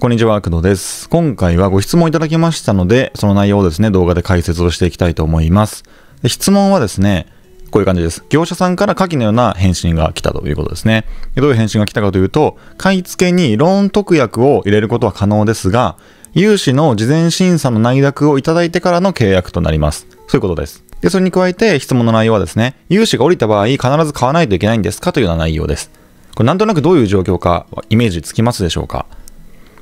こんにちは、工藤です。今回はご質問いただきましたので、その内容をですね、動画で解説をしていきたいと思います。質問はですね、こういう感じです。業者さんから下記のような返信が来たということですね。どういう返信が来たかというと、買い付けにローン特約を入れることは可能ですが、融資の事前審査の内諾をいただいてからの契約となります。そういうことです。で、それに加えて質問の内容はですね、融資が降りた場合必ず買わないといけないんですかというような内容です。これなんとなくどういう状況かイメージつきますでしょうか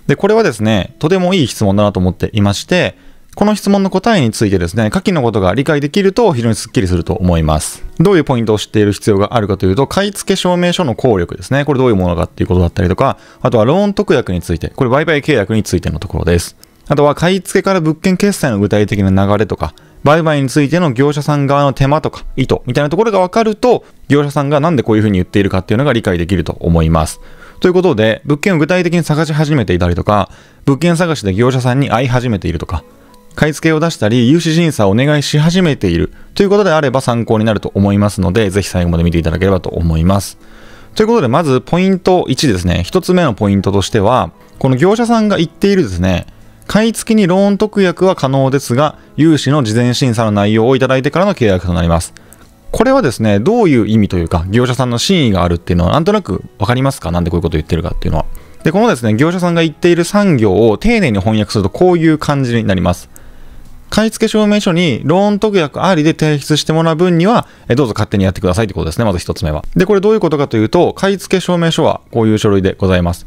で、これはですね、とてもいい質問だなと思っていまして、この質問の答えについてですね、下記のことが理解できると非常にスッキリすると思います。どういうポイントを知っている必要があるかというと、買い付け証明書の効力ですね。これどういうものかっていうことだったりとか、あとはローン特約について、これ売買契約についてのところです。あとは買い付けから物件決済の具体的な流れとか、売買についての業者さん側の手間とか意図みたいなところがわかると、業者さんがなんでこういうふうに言っているかっていうのが理解できると思います。ということで、物件を具体的に探し始めていたりとか、物件探しで業者さんに会い始めているとか、買い付けを出したり、融資審査をお願いし始めているということであれば参考になると思いますので、ぜひ最後まで見ていただければと思います。ということで、まずポイント1ですね。1つ目のポイントとしては、この業者さんが言っているですね、買い付けにローン特約は可能ですが、融資の事前審査の内容をいただいてからの契約となります。これはですね、どういう意味というか、業者さんの真意があるっていうのは、なんとなく分かりますかなんでこういうことを言ってるかっていうのは。で、このですね、業者さんが言っている産業を丁寧に翻訳すると、こういう感じになります。買い付け証明書にローン特約ありで提出してもらう分には、えどうぞ勝手にやってくださいってことですね。まず一つ目は。で、これどういうことかというと、買い付け証明書はこういう書類でございます。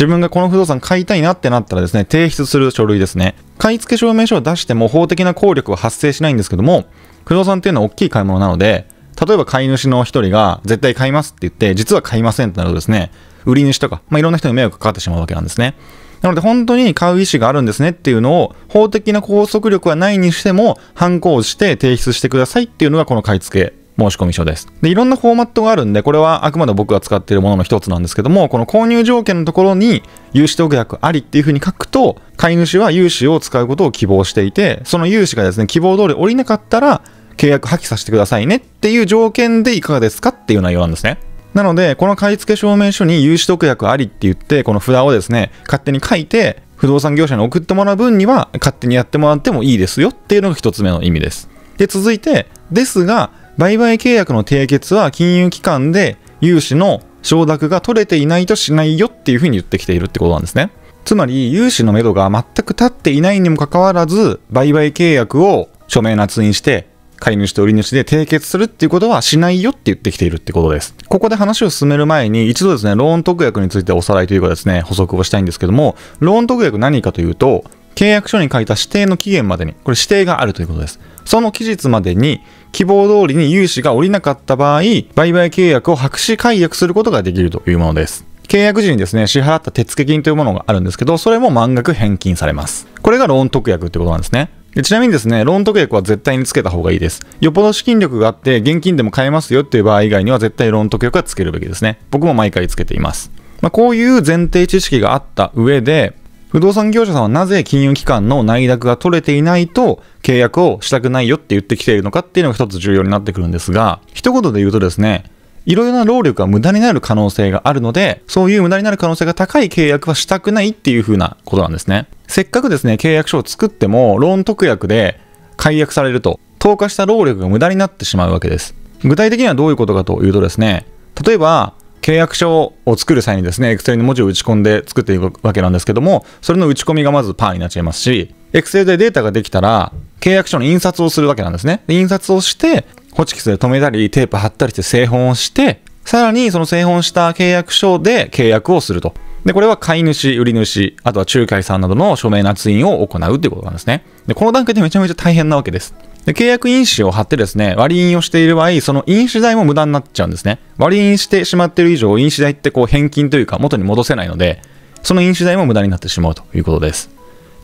自分がこの不動産買いたいなってなったらですね、提出する書類ですね。買い付け証明書を出しても法的な効力は発生しないんですけども、不動産っていうのは大きい買い物なので、例えば買い主の一人が絶対買いますって言って、実は買いませんってなるとですね、売り主とか、まあ、いろんな人に迷惑かかってしまうわけなんですね。なので本当に買う意思があるんですねっていうのを法的な拘束力はないにしても、反抗して提出してくださいっていうのがこの買い付け申込書です。で、いろんなフォーマットがあるんで、これはあくまで僕が使っているものの一つなんですけども、この購入条件のところに融資特約ありっていうふうに書くと、買い主は融資を使うことを希望していて、その融資がですね、希望通り降りなかったら、契約破棄させてくださいねっていう条件でいかがですかっていう内容なんですね。なので、この買い付け証明書に融資特約ありって言って、この札をですね、勝手に書いて、不動産業者に送ってもらう分には、勝手にやってもらってもいいですよっていうのが一つ目の意味です。で、続いて、ですが、売買契約の締結は金融機関で融資の承諾が取れていないとしないよっていうふうに言ってきているってことなんですね。つまり、融資のめどが全く立っていないにもかかわらず、売買契約を署名な印して、買い主と売り主で締結するっていうことはしないよって言ってきているってことです。ここで話を進める前に一度ですね、ローン特約についておさらいというかですね、補足をしたいんですけども、ローン特約何かというと、契約書に書いた指定の期限までに、これ指定があるということです。その期日までに、希望通りに融資が下りなかった場合、売買契約を白紙解約することができるというものです。契約時にですね、支払った手付金というものがあるんですけど、それも満額返金されます。これがローン特約ってことなんですね。でちなみにですね、ローン特約は絶対につけた方がいいです。よっぽど資金力があって、現金でも買えますよっていう場合以外には絶対ローン特約はつけるべきですね。僕も毎回つけています。まあ、こういう前提知識があった上で、不動産業者さんはなぜ金融機関の内諾が取れていないと契約をしたくないよって言ってきているのかっていうのが一つ重要になってくるんですが、一言で言うとですね、いろいろな労力が無駄になる可能性があるので、そういう無駄になる可能性が高い契約はしたくないっていう風なことなんですね。せっかくですね、契約書を作っても、ローン特約で解約されると、投下した労力が無駄になってしまうわけです。具体的にはどういうことかというとですね、例えば、契約書を作る際にですね、Excel に文字を打ち込んで作っていくわけなんですけども、それの打ち込みがまずパーになっちゃいますし、Excel でデータができたら、契約書の印刷をするわけなんですね。で印刷をして、ホチキスで止めたり、テープ貼ったりして製本をして、さらにその製本した契約書で契約をすると。で、これは買い主、売り主、あとは仲介さんなどの署名捺印を行うってことなんですね。で、この段階でめちゃめちゃ大変なわけです。で、契約印紙を貼ってですね、割り印をしている場合、その印紙代も無駄になっちゃうんですね。割り印してしまっている以上、印紙代ってこう返金というか元に戻せないので、その印紙代も無駄になってしまうということです。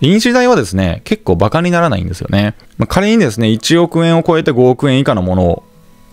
印紙代はですね、結構バカにならないんですよね。まあ、仮にですね、1億円を超えて5億円以下のものを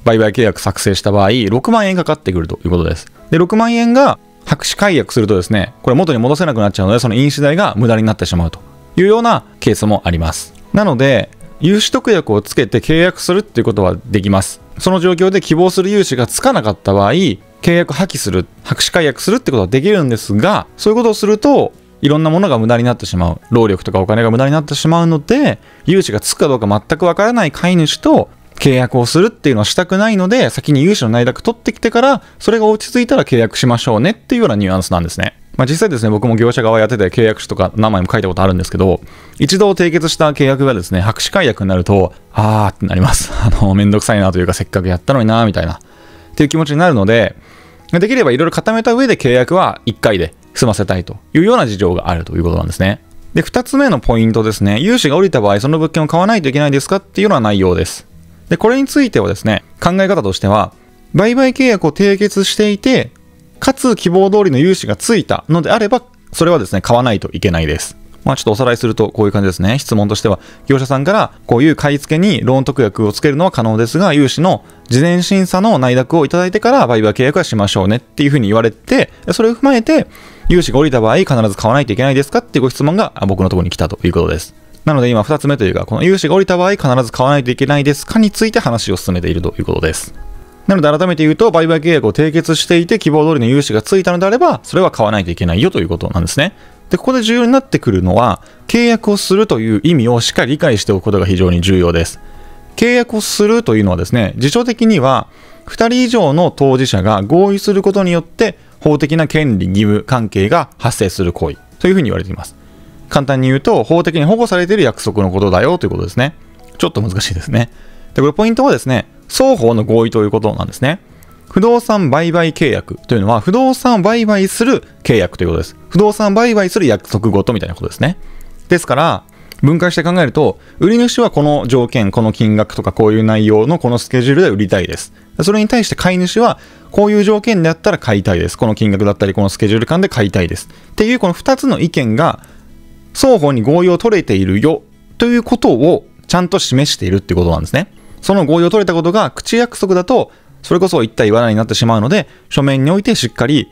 売買契約作成した場合、6万円かかってくるということです。で、6万円が白紙解約するとですね、これ元に戻せなくなっちゃうので、その印紙代が無駄になってしまうというようなケースもあります。なので、融資特約をつけて契約するっていうことはできます。その状況で希望する融資がつかなかった場合、契約破棄する、白紙解約するってことはできるんですが、そういうことをすると、いろんなものが無駄になってしまう。労力とかお金が無駄になってしまうので、融資がつくかどうか全くわからない飼い主と契約をするっていうのはしたくないので、先に融資の内諾取ってきてから、それが落ち着いたら契約しましょうねっていうようなニュアンスなんですね。まあ、実際ですね、僕も業者側やってて契約書とか名前も書いたことあるんですけど、一度締結した契約がですね、白紙解約になると、あーってなります。あの、めんどくさいなというか、せっかくやったのになみたいな、っていう気持ちになるので、できればいろいろ固めた上で契約は1回で済ませたいというような事情があるということなんですね。で、2つ目のポイントですね、融資が降りた場合、その物件を買わないといけないですかっていうのは内容です。で、これについてはですね、考え方としては、売買契約を締結していて、かつ希望通りの融資がついたのであれば、それはですね、買わないといけないです。まあ、ちょっとおさらいするとこういう感じですね。質問としては、業者さんからこういう買い付けにローン特約をつけるのは可能ですが、融資の事前審査の内諾をいただいてから売買契約はしましょうねっていうふうに言われて、それを踏まえて、融資が降りた場合必ず買わないといけないですかっていうご質問が僕のところに来たということです。なので今2つ目というか、この融資が降りた場合必ず買わないといけないですかについて話を進めているということです。なので改めて言うと、売買契約を締結していて、希望通りの融資がついたのであれば、それは買わないといけないよということなんですね。で、ここで重要になってくるのは、契約をするという意味をしっかり理解しておくことが非常に重要です。契約をするというのはですね、事書的には、2人以上の当事者が合意することによって、法的な権利義務関係が発生する行為というふうに言われています。簡単に言うと、法的に保護されている約束のことだよということですね。ちょっと難しいですね。で、これポイントはですね、双方の合意ということなんですね。不動産売買契約というのは、不動産売買する契約ということです。不動産売買する約束事みたいなことですね。ですから、分解して考えると、売り主はこの条件、この金額とかこういう内容のこのスケジュールで売りたいです。それに対して買い主は、こういう条件であったら買いたいです。この金額だったり、このスケジュール感で買いたいです。っていうこの2つの意見が、双方に合意を取れているよということをちゃんと示しているってことなんですね。その合意を取れたことが口約束だと、それこそ一体罠になってしまうので、書面においてしっかり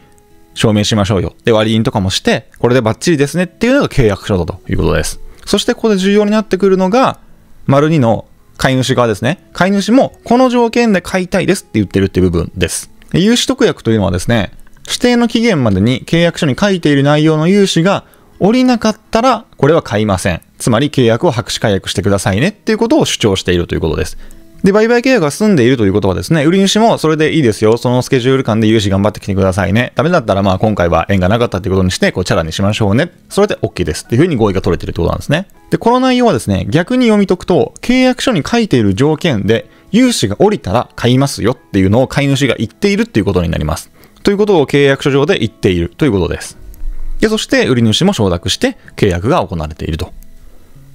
証明しましょうよ。で、割り印とかもして、これでバッチリですねっていうのが契約書だということです。そしてここで重要になってくるのが、丸2の買い主側ですね。買い主もこの条件で買いたいですって言ってるっていう部分です。融資特約というのはですね、指定の期限までに契約書に書いている内容の融資が降りなかったら、これは買いません。つまり契約を白紙解約してくださいねっていうことを主張しているということです。で、売買契約が済んでいるということはですね、売り主もそれでいいですよ。そのスケジュール感で融資頑張ってきてくださいね。ダメだったらまあ今回は縁がなかったってことにして、こうチャラにしましょうね。それで OK です。っていうふうに合意が取れてるってことなんですね。で、この内容はですね、逆に読み解くと、契約書に書いている条件で、融資が降りたら買いますよっていうのを買い主が言っているっていうことになります。ということを契約書上で言っているということです。で、そして売り主も承諾して契約が行われていると。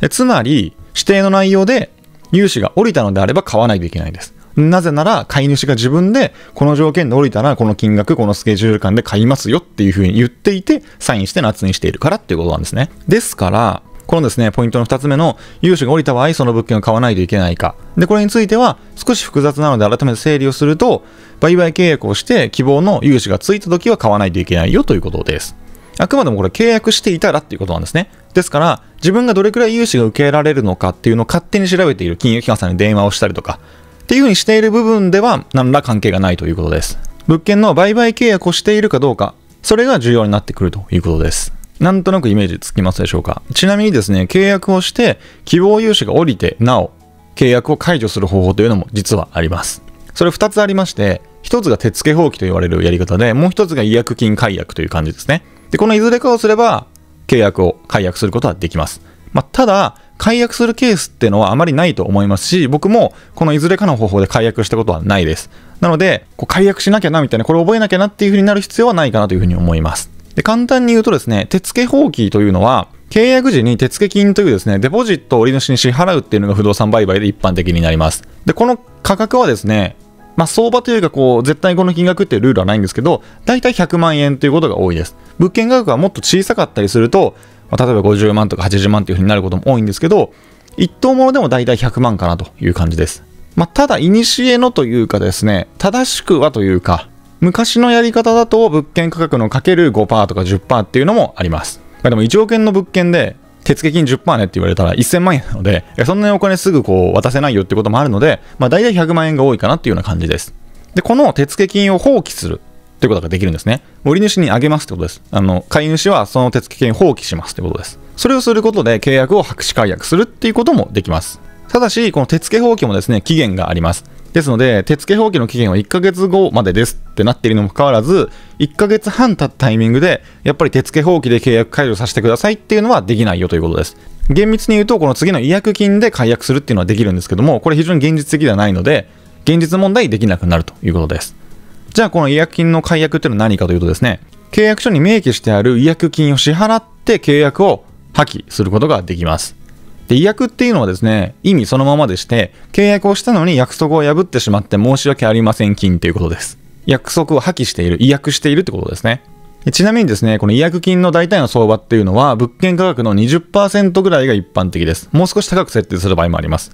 でつまり、指定の内容で融資が降りたのであれば買わないといけないです。なぜなら、買い主が自分で、この条件で降りたら、この金額、このスケジュール感で買いますよっていうふうに言っていて、サインして夏にしているからっていうことなんですね。ですから、このですね、ポイントの2つ目の、融資が降りた場合、その物件を買わないといけないか。で、これについては、少し複雑なので改めて整理をすると、売買契約をして、希望の融資がついた時は買わないといけないよということです。あくまでもこれ契約していたらっていうことなんですね。ですから、自分がどれくらい融資が受けられるのかっていうのを勝手に調べている金融機関さんに電話をしたりとか、っていうふうにしている部分では何ら関係がないということです。物件の売買契約をしているかどうか、それが重要になってくるということです。なんとなくイメージつきますでしょうか。ちなみにですね、契約をして希望融資が降りて、なお契約を解除する方法というのも実はあります。それ2つありまして、1つが手付放棄と言われるやり方で、もう1つが違約金解約という感じですね。で、このいずれかをすれば、契約を解約することはできます。まあ、ただ、解約するケースっていうのはあまりないと思いますし、僕もこのいずれかの方法で解約したことはないです。なので、こう解約しなきゃなみたいな、これ覚えなきゃなっていう風になる必要はないかなという風に思います。で、簡単に言うとですね、手付放棄というのは、契約時に手付金というですね、デポジットを売り主に支払うっていうのが不動産売買で一般的になります。で、この価格はですね、まあ、相場というかこう、絶対この金額ってルールはないんですけど、だいたい100万円ということが多いです。物件価格がもっと小さかったりすると、まあ、例えば50万とか80万っていうふうになることも多いんですけど、一等物でも大体100万かなという感じです。まあ、ただ、いにしえのというかですね、正しくはというか、昔のやり方だと物件価格のかける5%とか10%っていうのもあります。までも1億円の物件で手付金10%ねって言われたら1000万円なので、そんなにお金すぐこう渡せないよってこともあるので、まあ、大体100万円が多いかなっていうような感じです。で、この手付金を放棄するっいうことができるんですね。売り主にあげますってことです。あの、買い主はその手付金放棄しますってことです。それをすることで契約を白紙解約するっていうこともできます。ただし、この手付放棄もですね、期限があります。ですので、手付放棄の期限は1ヶ月後までですってなっているにもかかわらず、1ヶ月半経ったタイミングで、やっぱり手付放棄で契約解除させてくださいっていうのはできないよということです。厳密に言うと、この次の違約金で解約するっていうのはできるんですけども、これ非常に現実的ではないので、現実問題できなくなるということです。じゃあ、この違約金の解約っていうのは何かというとですね、契約書に明記してある違約金を支払って契約を破棄することができます。で、違約っていうのはですね、意味そのままでして、契約をしたのに約束を破ってしまって申し訳ありません金ということです。約束を破棄している、違約しているってことですね。ちなみにですね、この違約金の大体の相場っていうのは、物件価格の20%ぐらいが一般的です。もう少し高く設定する場合もあります。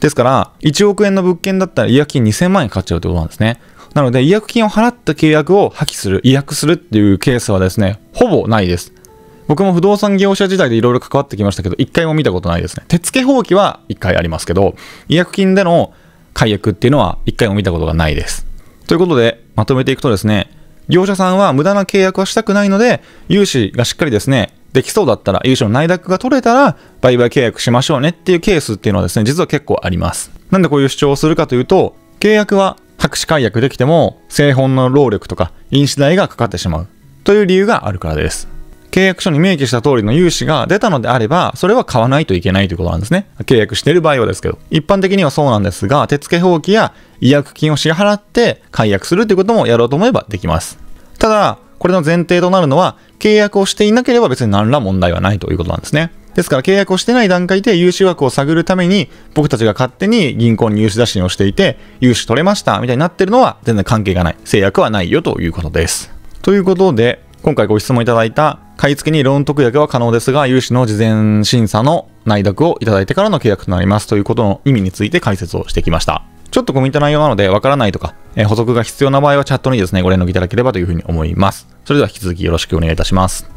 ですから、1億円の物件だったら違約金2000万円かかっちゃうってことなんですね。なので、違約金を払った契約を破棄する、違約するっていうケースはですね、ほぼないです。僕も不動産業者時代でいろいろ関わってきましたけど、一回も見たことないですね。手付放棄は一回ありますけど、違約金での解約っていうのは一回も見たことがないです。ということで、まとめていくとですね、業者さんは無駄な契約はしたくないので、融資がしっかりですね、できそうだったら、融資の内諾が取れたら、売買契約しましょうねっていうケースっていうのはですね、実は結構あります。なんでこういう主張をするかというと、契約は白紙解約できても、製本の労力とか、印紙代がかかってしまう。という理由があるからです。契約書に明記した通りの融資が出たのであれば、それは買わないといけないということなんですね。契約している場合はですけど。一般的にはそうなんですが、手付放棄や違約金を支払って解約するということもやろうと思えばできます。ただ、これの前提となるのは、契約をしていなければ別に何ら問題はないということなんですね。ですから契約をしてない段階で融資枠を探るために僕たちが勝手に銀行に融資打診をしていて融資取れましたみたいになってるのは全然関係がない制約はないよということです。ということで今回ご質問いただいた買い付けにローン特約は可能ですが、融資の事前審査の内諾をいただいてからの契約となりますということの意味について解説をしてきました。ちょっとコみ入トた内容なので、わからないとか、えー、補足が必要な場合はチャットにですね、ご連絡いただければというふうに思います。それでは引き続きよろしくお願いいたします。